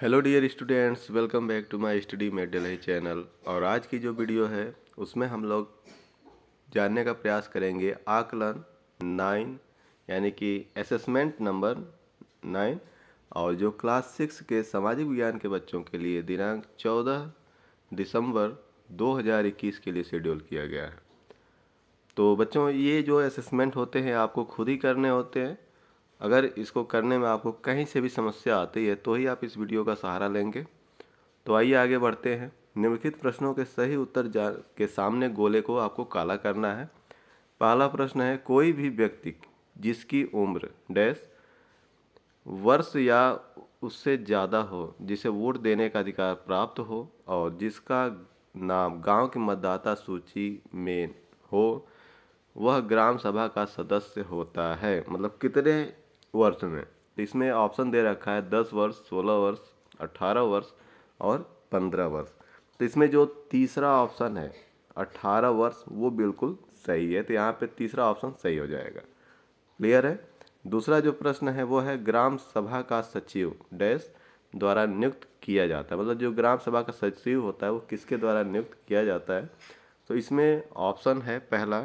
hello dear students welcome back to my study mate Delhi channel और आज की जो वीडियो है उसमें हम लोग जानने का प्रयास करेंगे आकलन नाइन यानी कि असेसमेंट नंबर नाइन और जो क्लास सिक्स के सामाजिक विज्ञान के बच्चों के लिए दिनांक चौदह दिसंबर 2021 के लिए शेड्यूल किया गया है तो बच्चों ये जो असेसमेंट होते हैं आपको खुद ही करने होते हैं अगर इसको करने में आपको कहीं से भी समस्या आती है तो ही आप इस वीडियो का सहारा लेंगे तो आइए आगे बढ़ते हैं निम्नलिखित प्रश्नों के सही उत्तर जा के सामने गोले को आपको काला करना है पहला प्रश्न है कोई भी व्यक्ति जिसकी उम्र डैश वर्ष या उससे ज़्यादा हो जिसे वोट देने का अधिकार प्राप्त हो और जिसका नाम गांव की मतदाता सूची में हो वह ग्राम सभा का सदस्य होता है मतलब कितने वर्ष में तो इसमें ऑप्शन दे रखा है दस वर्ष सोलह वर्ष अट्ठारह वर्ष और पंद्रह वर्ष तो इसमें जो तीसरा ऑप्शन है अट्ठारह वर्ष वो बिल्कुल सही है तो यहाँ पे तीसरा ऑप्शन सही हो जाएगा क्लियर है दूसरा जो प्रश्न है वो है ग्राम सभा का सचिव डैश द्वारा नियुक्त किया जाता है मतलब जो ग्राम सभा का सचिव होता है वो किसके द्वारा नियुक्त किया जाता है तो इसमें ऑप्शन है पहला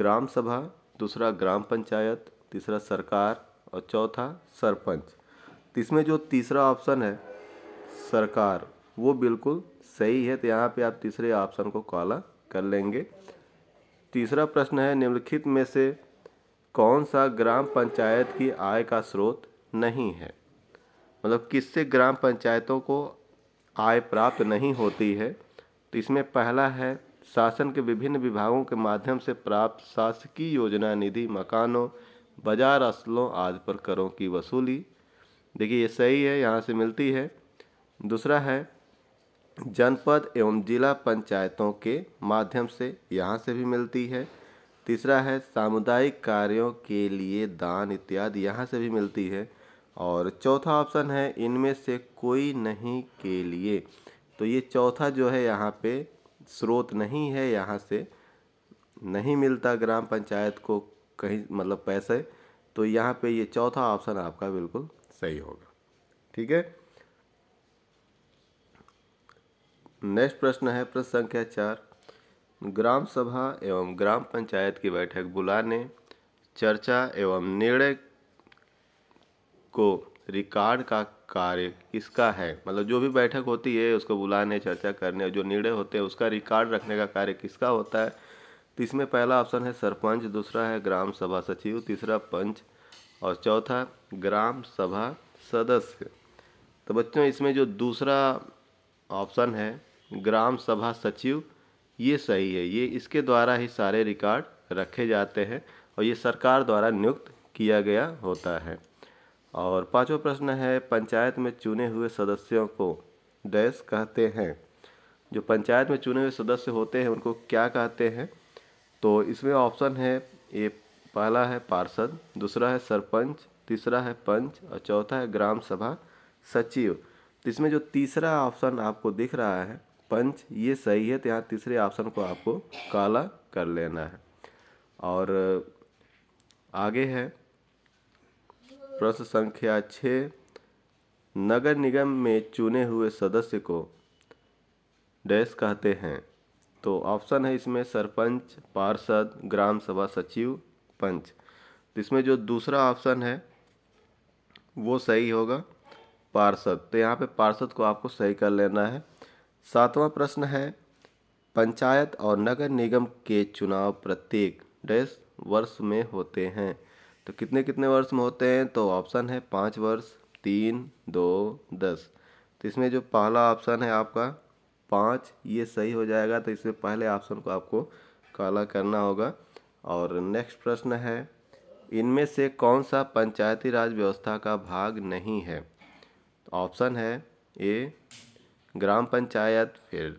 ग्राम सभा दूसरा ग्राम पंचायत तीसरा सरकार और चौथा सरपंच इसमें जो तीसरा ऑप्शन है सरकार वो बिल्कुल सही है तो यहाँ पे आप तीसरे ऑप्शन को कॉला कर लेंगे तीसरा प्रश्न है निम्नलिखित में से कौन सा ग्राम पंचायत की आय का स्रोत नहीं है मतलब किससे ग्राम पंचायतों को आय प्राप्त नहीं होती है तो इसमें पहला है शासन के विभिन्न विभागों के माध्यम से प्राप्त शासकीय योजना निधि मकानों बाजार असलों आदि पर करों की वसूली देखिए ये सही है यहाँ से मिलती है दूसरा है जनपद एवं जिला पंचायतों के माध्यम से यहाँ से भी मिलती है तीसरा है सामुदायिक कार्यों के लिए दान इत्यादि यहाँ से भी मिलती है और चौथा ऑप्शन है इनमें से कोई नहीं के लिए तो ये चौथा जो है यहाँ पे स्रोत नहीं है यहाँ से नहीं मिलता ग्राम पंचायत को कहीं मतलब पैसे तो यहाँ पे ये चौथा ऑप्शन आपका बिल्कुल सही होगा ठीक है नेक्स्ट प्रश्न है प्रश्न संख्या चार ग्राम सभा एवं ग्राम पंचायत की बैठक बुलाने चर्चा एवं निर्णय को रिकॉर्ड का कार्य किसका है मतलब जो भी बैठक होती है उसको बुलाने चर्चा करने जो निर्णय होते हैं उसका रिकॉर्ड रखने का कार्य किसका होता है तो इसमें पहला ऑप्शन है सरपंच दूसरा है ग्राम सभा सचिव तीसरा पंच और चौथा ग्राम सभा सदस्य तो बच्चों इसमें जो दूसरा ऑप्शन है ग्राम सभा सचिव ये सही है ये इसके द्वारा ही सारे रिकॉर्ड रखे जाते हैं और ये सरकार द्वारा नियुक्त किया गया होता है और पांचवा प्रश्न है पंचायत में चुने हुए सदस्यों को डैस कहते हैं जो पंचायत में चुने हुए सदस्य होते हैं उनको क्या कहते हैं तो इसमें ऑप्शन है ये पहला है पार्षद दूसरा है सरपंच तीसरा है पंच और चौथा है ग्राम सभा सचिव तो इसमें जो तीसरा ऑप्शन आपको दिख रहा है पंच ये सही है तो यहाँ तीसरे ऑप्शन को आपको काला कर लेना है और आगे है प्रश्न संख्या छः नगर निगम में चुने हुए सदस्य को डैश कहते हैं तो ऑप्शन है इसमें सरपंच पार्षद ग्राम सभा सचिव पंच तो इसमें जो दूसरा ऑप्शन है वो सही होगा पार्षद तो यहाँ पे पार्षद को आपको सही कर लेना है सातवां प्रश्न है पंचायत और नगर निगम के चुनाव प्रत्येक डैश वर्ष में होते हैं तो कितने कितने वर्ष में होते हैं तो ऑप्शन है पाँच वर्ष तीन दो दस तो इसमें जो पहला ऑप्शन है आपका पाँच ये सही हो जाएगा तो इसमें पहले ऑप्शन को आपको काला करना होगा और नेक्स्ट प्रश्न है इनमें से कौन सा पंचायती राज व्यवस्था का भाग नहीं है ऑप्शन तो है ए ग्राम पंचायत फिर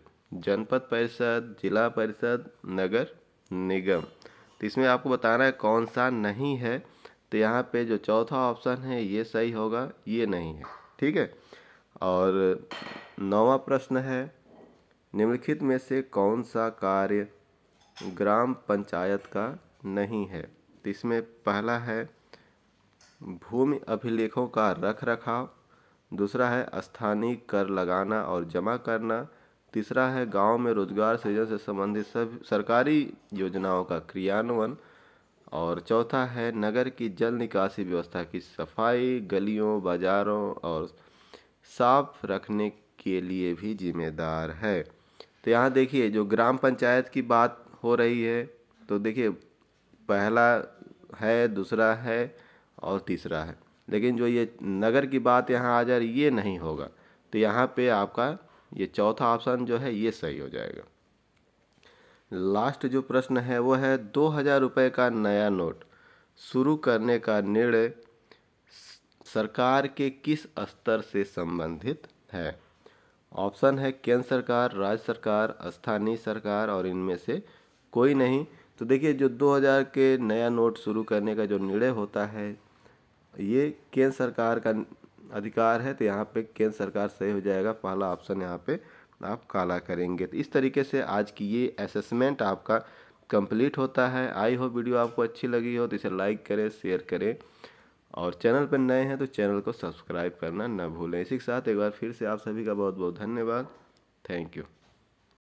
जनपद परिषद जिला परिषद नगर निगम तो इसमें आपको बताना है कौन सा नहीं है तो यहाँ पे जो चौथा ऑप्शन है ये सही होगा ये नहीं है ठीक है और नौवा प्रश्न है निम्नलिखित में से कौन सा कार्य ग्राम पंचायत का नहीं है तो इसमें पहला है भूमि अभिलेखों का रख रखाव दूसरा है स्थानीय कर लगाना और जमा करना तीसरा है गांव में रोजगार सृजन से संबंधित सब सरकारी योजनाओं का क्रियान्वयन और चौथा है नगर की जल निकासी व्यवस्था की सफाई गलियों बाज़ारों और साफ रखने के लिए भी जिम्मेदार है तो यहाँ देखिए जो ग्राम पंचायत की बात हो रही है तो देखिए पहला है दूसरा है और तीसरा है लेकिन जो ये नगर की बात यहाँ आ जा रही ये नहीं होगा तो यहाँ पे आपका ये चौथा ऑप्शन जो है ये सही हो जाएगा लास्ट जो प्रश्न है वो है दो हज़ार रुपये का नया नोट शुरू करने का निर्णय सरकार के किस स्तर से संबंधित है ऑप्शन है केंद्र सरकार राज्य सरकार स्थानीय सरकार और इनमें से कोई नहीं तो देखिए जो 2000 के नया नोट शुरू करने का जो निर्णय होता है ये केंद्र सरकार का अधिकार है तो यहाँ पे केंद्र सरकार सही हो जाएगा पहला ऑप्शन यहाँ पे आप काला करेंगे तो इस तरीके से आज की ये असेसमेंट आपका कंप्लीट होता है आई होप वीडियो आपको अच्छी लगी हो तो इसे लाइक करें शेयर करें और चैनल पर नए हैं तो चैनल को सब्सक्राइब करना ना भूलें इसी के साथ एक बार फिर से आप सभी का बहुत बहुत धन्यवाद थैंक यू